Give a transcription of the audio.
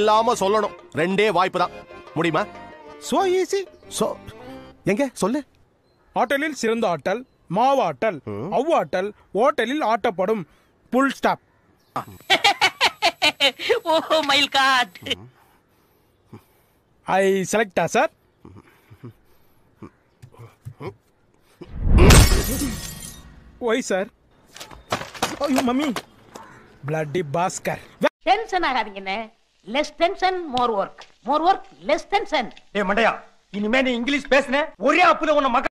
இல்லாம சொல்லணும் ரெண்டே வாய்ப்பு தான் முடியுமா சோ ஈஸி சோ எங்க சொல்லு ஹோட்டலில் சிறந்த ஆட்டல் மாவாட்டல் அவ்வாட்டல் ஹோட்டலில் ஆட்டப்படும் full stop oh my god I செலக்டா சார் ஒய் சார் ஐயோ மம்மி பிளட்டி பாஸ்கர் டென்ஷன் ஆகாதீங்கண்ணே less tension more work more work less tension டேய் மண்டையா இனிமே நீ இங்கிலீஷ் பேசுன ஒரே அப்புல உன்னை மக